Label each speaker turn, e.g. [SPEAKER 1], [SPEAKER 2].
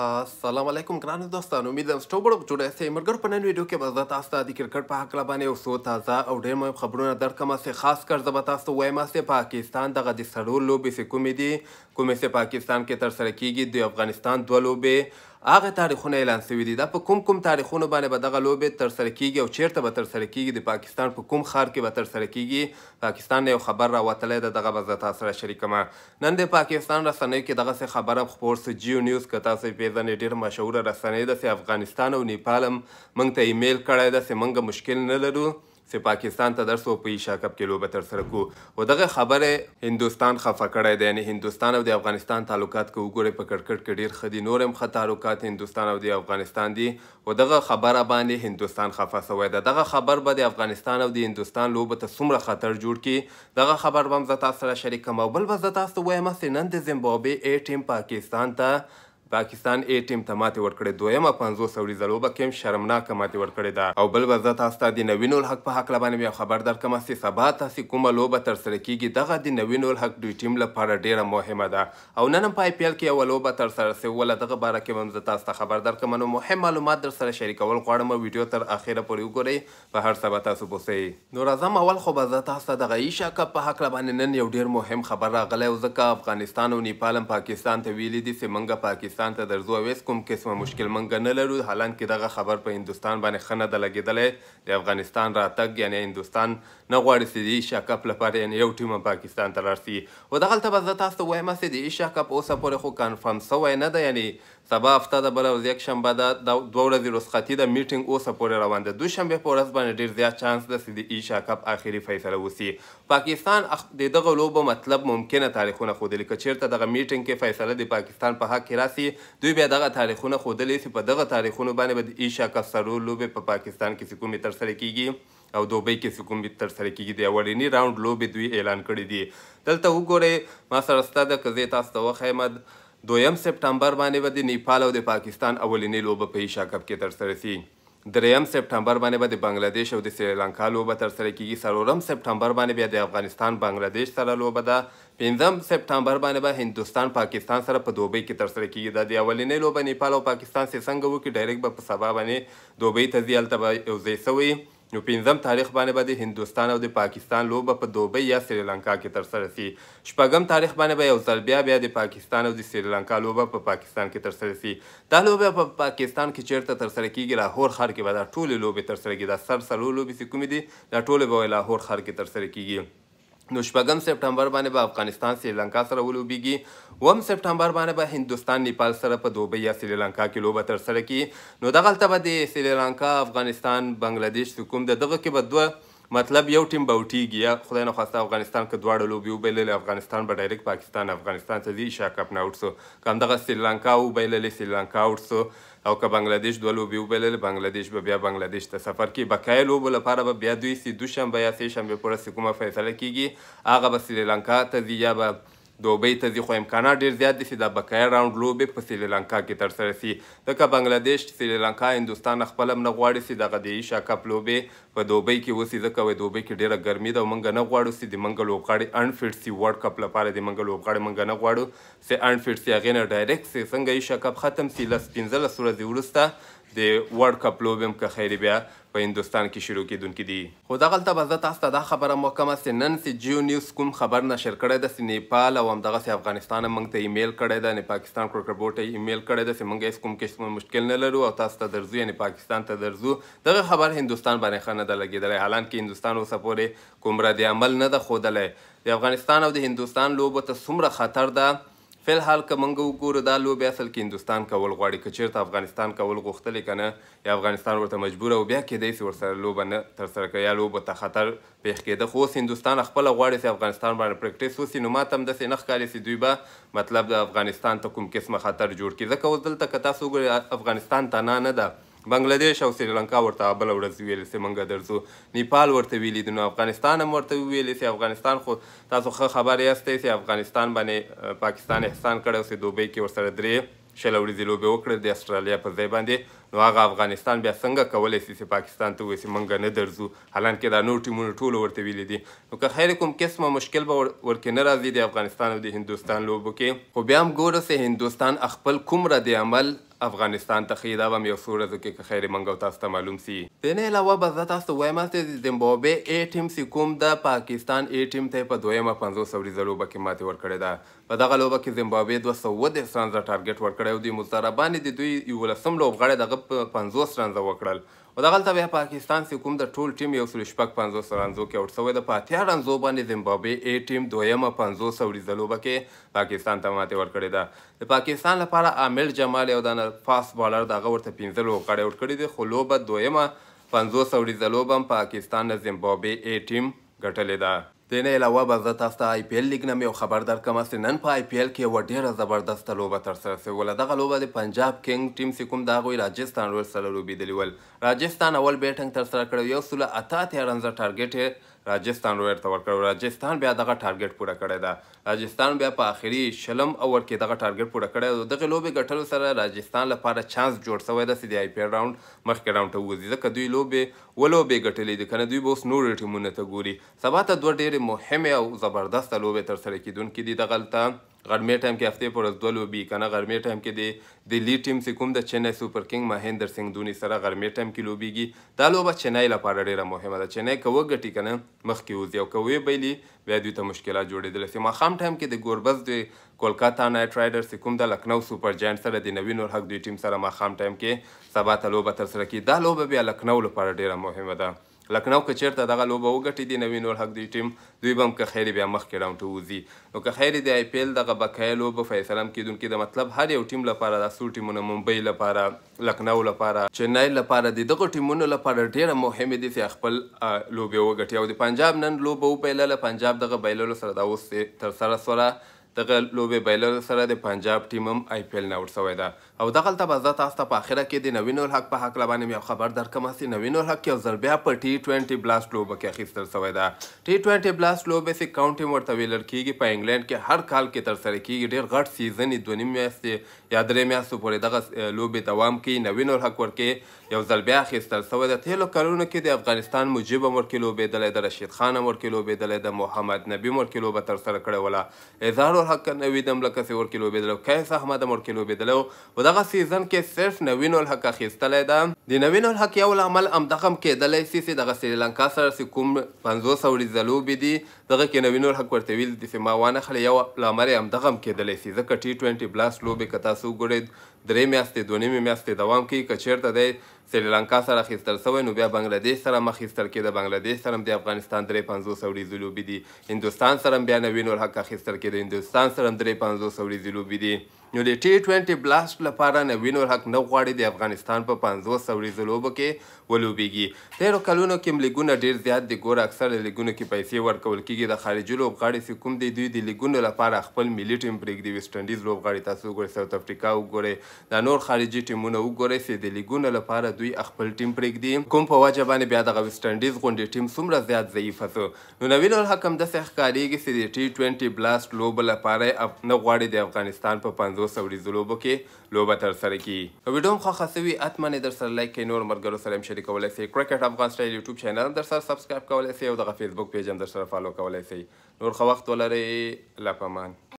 [SPEAKER 1] السلام علیکم ګران دوستانو امید زم سټوبر جوړ اسې مرګر په نن ویډیو کې به زه تاسو ته د کرکټ په حق باندې یو څو تازه او ډېر مهم خبرونه درکمه سه خاص کر زه به تاسو وایم چې پاکستان دغه د سړو لوبې کومې دي کومې چې پاکستان کې ترسره کیږي د افغانستان دوه لوبې هغه تاریخونه اعلان شوي دي دا په کوم کوم تاریخونو باندې به دغه لوبې ترسره کیږي او چیرته به ترسره کیږي د پاکستان په کوم ښار کې به ترسره کیږي پاکستان یو خبر راوتلی ده دغه به زه تاسو سره شریکوم نن د پاکستان رسنیو کې دغسې خبره خپور سه جیو نیوز که تاسو یې پېژنئ ډېر مشهوره رسنۍ ده چې افغانستان او نیپال هم موږ ته ایمیل کړی ده چې موږ مشکل نه لرو چې پاکستان ته درس په ایشا کپ کې لوبه تر سره کو او دغه خبره هندستان خفه کړی دی یعنی هندستان او د افغانستان تعلقات کو وګوره په کرکټ کې ډیر خدي نورم خه تعلقات هندستان او د افغانستان دي او دغه خبره باندې هندستان خفه سوی ده دغه خبر به د افغانستان او د هندستان لوبه ته څومره خطر جوړ کی دغه خبر به هم زه تاسو سره شریکم او بل به زه تاسو وایم چې نن د زیمبابوې ا ټیم پاکستان ته پاکستان ای ټیم ته ماتې ورکړې دویمه پنځوس اوریزه لوبه کې هم شرمناکه ماتې ورکړې ده او بل به زه تاسو ته د نوین الحق په حق باندې یو خبر درکړم چې سبا تاسې کومه لوبه ترسره کیږي دغه د نوین الحق دوی ټیم لپاره ډیره مهمه ده او نن هم په آی پی ایل کې یوه لوبه ترسره سوله دغه باره کې هم زه تاسو ته خبر درکړم نو مهم معلومات درسره شریکول غواړم ویډیو تر اخره پورې وګورئ په هر سبا تاسو پوسئ نو راځم اول خو به زه تاسو ته دغه ایشا کپ په حق باندې نن یو ډیر مهم خبر راغلی او ځکه افغانستان او نیپال هم پاکستان ته ویلي دي چې موږ پاکستان پاکستان ته درځو اویس کوم قسمه مشکل منګ نه لرو حالانکه دغه خبر په هندستان باندې خنه د لګیدلې د افغانستان راتګ یعنی هندستان نه غواړي چې د ایشیا کپ لپاره یعنی یو ټیم پاکستان ته راشي و دغلته به زه تاسو ته وایم چې د ایشیا کپ اوسه پورې خو کنفرم سوی نه ده یعنی سبا هفته د بل ورځ یک شنبه ده د دوه ورځې رخصتي د میټینګ اوسه پورې روان ده دوشنبه په ورځ باندې ډېر زیات چانس ده چې د ایشا کپ آخري فیصله وسی پاکستان د دغه لوبه مطلب ممکنه تاریخونه خودلې کچیرته دغه میټینګ کې فیصله د پاکستان په حق کې راسي دوی بیا دغه تاریخونه خودلې چې په دغه تاریخونو باندې به د ایشا کپ سرور لوبه په پاکستان کې کومې تر سره کیږي او دوبۍ کې کوم تر سره کیږي د اولنی راوند لوبې دوی اعلان کړی دی دلته وګورئ ما سره ستاسو د قضیه تاسو ته وخیمه دویم سپټمبر باندې به با د نیپال او د پاکستان اولنۍ لوبه په ایشا کپ کې ترسره سي دریم سپټمبر باندې به با د بنگلاديش او د سریلانکا لوبه ترسره کیږي څلورم سپټمبر باندې بیا د افغانستان بنگلاديش سره لوبه ده پنځم سپټمبر باندې به با هندستان پاکستان سره په دوبۍ کې ترسره کیږي دا د اولنۍ لوبه نیپال او پاکستان سره څنګه وکړي ډایرکټ به په سبا باندې دوبۍ ته ځي هلته به یو ځای سوی نو پنځم تاریخ باندې به د هندستان او د پاکستان لوبه په دوبۍ یا سریلانکا کې ترسره شي شپږم تاریخ باندې به یو ځل بیا بیا د پاکستان او د سریلانکا لوبه په پاکستان کې ترسره شي دا لوبه په پاکستان کې چیرته ترسره کیږي لاهور ښار کې به دا ټولې لوبې ترسره کیږي دا سر څلور لوبې چې کومې دي دا ټولې به لاهور ښار کې ترسره کیږي نو شپږم سپټمبر باندې به با افغانستان سریلانکا سره ولوبېږي اووم سپټمبر باندې به با هندوستان نیپال سره په دوبۍ یا سریلانکا کې لوبه ترسره کړي نو دغلته به د سریلانکا افغانستان بنګلادیش کوم د دغه کې به دوه مطلب یو ټیم به وټیږي یا خدای نه خواسته افغانستان که دواړه لوبې وبایللې افغانستان به ډایرکټ پاکستان افغانستان ته ځي ایشیا کپ نه اوټ سو که همدغه سریلانکا وبایللې سریلانکا اوټ سو او که بنگلاديش دوه لوبې وبایللې بنگلاديش به بیا بنگلاديش ته سفر کوي بقایه لوبو لپاره به بیا دوی سي دوشنبه یا سه شنبه پورې کومه فیصله کیږي هغه به سریلانکا ته ځي یا به دوبۍ ته ځي خو امکانات ډېر زیات دي چې د بقایه راوند لوبې په سریلانکا کې ترسره سي ځکه بنګلادیش سریلانکا هندوستان خپل هم نه غواړي چې دغه د ایشیا کپ لوبې په دوبۍ کې وسي ځکه وایي دوبۍ کې ډېره ګرمي ده او موږ نه غواړو چې د موږ لوبغاړي انفټ سي ورلډ کپ لپاره د موږ لوبغاړي موږ نه غواړو چې انفټ سي هغې نه ډایرکټ چې څنګه ایشیا کپ ختم سي لس پنځلس ورځې وروسته د ورلد کپ لوبې هم که خیر بیا په هندستان کې شروع کېدونکي دي خو دغلته به زه تاسو ته دا خبره مکمه چې نن سې جیو نیوز کوم خبر نشر کړی ده چې نیپال او همدغسې افغانستان هم موږ ته ایمیل کړی ده نه پاکستان کرکټ بورډ ته ایمیل کړی ده چې موږ هیڅ کوم قسم مشکل نه لرو او تاسو ته درځو یعنې پاکستان ته درځو دغه خبر هندستان باندې ښه نه ده لګېدلی حالانکه هندستان اوسه پورې کوم رد عمل نه ده ښودلی د افغانستان او د هندوستان لوبو ته څومره خطر ده فل حال که مونږ وګورو دا لوبې اصل کې هندوستان کول غواړي که چېرته افغانستان کول غوښتلې که نه یا افغانستان ورته مجبوره او بیا کیدای سي ورسره لوبه نه ترسره کړي یا لوبو ته خطر پېښ کېده خو اوس هندوستان خپله غواړي چې افغانستان باندې پریکټیس وسي نو ماته هم داسې نه ښکاري چې دوی به مطلب د افغانستان ته کوم قسمه خطر جوړ کړي ځکه اوس دلته که تاسو وګورئ افغانستان تنها نه ده بنگلاديش او سریلانکا ورته بل ورځ ویل سي مونږ درځو نیپال ورته ویلي دي نو افغانستان هم ورته ویلي سي افغانستان خو تاسو ښه خبر یاستئ سي افغانستان باندې پاکستان احسان کړی او سي دوبۍ کې ورسره درې شل ورځې لوبې وکړې د استرالیا په ځای باندې نو هغه افغانستان بیا څنګه کولی سي چې پاکستان ته ووایي موږ نه درځو حالانکه دا نور ټیمونه ټولو ورته ویلي دي نو که خیر کوم قسمه مشکل به ورکې نه راځي د افغانستان او د هندوستان لوبو کې خو بیا هم ګوره چې هندوستان خپل کوم ردې عمل افغانستان ته خیدا به یو سوره زکه که خیر منګو تاسو ته معلوم سی دنه علاوه به زه تاسو وایم چې زیمبابوې ا ټیم سی کوم د پاکستان ا ټیم ته په دویمه 500 ورځې لوبه کې ماته ورکړې ده په دغه لوبه کې زیمبابوې 210 رنز ټارګټ ورکړی او د مزدربانې د دوی یو لسم لوبغاړی دغه پنځوس رنزه وکړل او دغلته بیا پاکستان چې کوم د ټول ټیم یو سل شپږ پنځوس رنزو کې اوټ سوی د په اتیا رنزو باندې زیمبابوې ا ټیم دویمه پنځوس وریځلو به کې پاکستان ته ماتې ورکړې ده د پاکستان لپاره عامل جمال یو دانه فاست بالر دغه ورته پنځه لوبغاړي اوټ کړي دي خو لوبه دویمه پنځوس وریځلو به هم پاکستان نه زیمبابوې ا ټیم ګټلې ده دینه علاوه به زه تاسو ته آی پی ایل لیګ نه یو خبر درکوم چې نن په آی پی ایل کې یوه ډېره زبردسته لوبه ترسره شوې وله دغه لوبه د پنجاب کینګ ټیم چې کوم د هغوی راجستان رول سره لوبېدلي ول راجستان اول بیټنګ ترسره کړی یو سوله اته اتیا رنزه ټارګېټ یې راجستان ورته ورکړ راجستان بیا دغه ټارګټ پوره کړی ده راجستان بیا په آخري شلم اوور کې دغه ټارګټ پوره کړی ده دغه لوبې ګټلو سره راجستان لپاره چانس جوړ شوی ده چې د آی پی ایل راوند مخکې راوند ته ووځي ځکه دوی لوبې ولوبې ګټلې دي کنه دوی به اوس نورو ټیمونو ته ګوري سبا ته دوه ډېرې مهمې او زبردسته لوبې ترسره کیدونکې دي دغلته غرمې ټایم کې هفته پر ورځ دوه لوبې کنه غرمې ټایم کې د دلی ټیم چې کوم د چنای سوپر کنګ مهندر سنگ دونی سره غرمې ټایم کې لوبېږي دا لوبه چنای لپاره ډیره مهمه ده چنای که وګټي که نه مخکې وځي او که ویې بایلي بیا دوی ته مشکلات جوړېدلی سي ماښام ټایم کې د ګوربز دوی کولکاتا نایټ رایډرز چې کوم د لکنو سوپر جاینټ سره د نوي نور حق دوی ټیم سره ماښام ټایم کې سبا ته لوبه ترسره کړي دا لوبه بیا لکنو لپاره ډیره مهمه ده لکنو که چیرته دغه لوبه وګټي دی نوی نور حق دی ټیم دوی به هم که خیر بیا مخکې راوند ته وځي نو که خیر د آی پی ایل دغه بقایه لوبه فیصله هم کیدونکې ده مطلب هر یو ټیم لپاره دا څو ټیمونه ممبۍ لپاره لکنو لپاره چنای لپاره د دغو ټیمونو لپاره ډېره مهمه دي چې خپل لوبې وګټي او د پنجاب نن لوبه وبایلله پنجاب دغه بایللو سره دا اوس ترسره سره دغه لوبې بایللو سره د پنجاب ټیم هم آی پی ایل نه اوټ شوی ده او دغلته به زه تاسو ته په اخره کې د نوین الحق په حق باندې یو خبر درکم چې نوین الحق یو ځل بیا په ټي 20 بلاست لوبه کې اخیستل شوی ده ټي 20 بلاست لوبه سي کاونټي ورته ویل کېږي په انګلند کې هر کال کې تر سره کېږي ډېر غټ سیزن د نیم میاشتې یا درې میاشتو پورې دغه لوبې دوام کوي نوین الحق ورکې یو ځل بیا اخیستل شوی ده تیلو کلونو کې د افغانستان مجیب عمر کې لوبېدلی د رشید خان عمر کې لوبېدلی د محمد نبي عمر کې لوبه تر سره کړې وله اظهار الحق نوید هم لکه سي ورکې لوبېدلی قیس احمد هم ورکې لوبېدلی دغه سیزن کې صرف نوین الحق اخیستلی ده د نوین الحق یو لامل همدغه هم کیدلی سي چې دغه سریلانکا سره چې کوم پنځوس اوریزه لوبې دي دغه کې نوین الحق ورته ویل دي چې ما وانخلی یو لامل یې همدغه هم کیدلی سي ځکه ټي ټوینټي بلاست لوبې که تاسو وګورئ درې میاشتې دوه نیمې میاشتې دوام کوي که چېرته دی سریلانکا سره اخیستل سوی نو بیا بنګلادیش سره هم اخیستل کېده بنګلادیش سره هم د افغانستان درې پنځوس اوریزې لوبې دي هندوستان سره هم بیا نوین الحق اخیستل کېده هندوستان سره هم درې پنځوس اوریزې لوبې دي نو د ټي 20 بلاست لپاره نوین حق نه غواړي د افغانستان په 50 ورځې لوبه کې ولوبېږي تیرو کلونو کې لیګونه ډیر زیات دي ګوره اکثر لیګونو کې پیسې ورکول کېږي د خارجي لوبغاړي چې کوم دی دوی د لیګونو لپاره خپل ملي ټیم پرېږدي ویسټ انډیز لوبغاړي تاسو وګورئ ساوت افریقا وګورئ دا نور خارجي ټیمونه وګورئ چې د لیګونو لپاره دوی خپل ټیم پرېږدي کوم په وجه باندې بیا د ویسټ انډیز غونډې ټیم څومره زیات ضعیف سو نو نوین الحکم د ښکاریږي چې د ټي 20 بلاست لوب لپاره نه غواړي د افغانستان په 50 وروسته ورځو لوبو کې لوبه تر سره کی ویډیو مخه خاصوي اتمنې در سره لایک کړئ نور مرګرو سره هم شریکولای شئ کرکټ افغان سټایل یوټیوب چینل در سره سبسکرایب کولای شئ او د فیسبوک پیج هم در سره فالو کولای شئ نور خو وخت ولرئ لپاره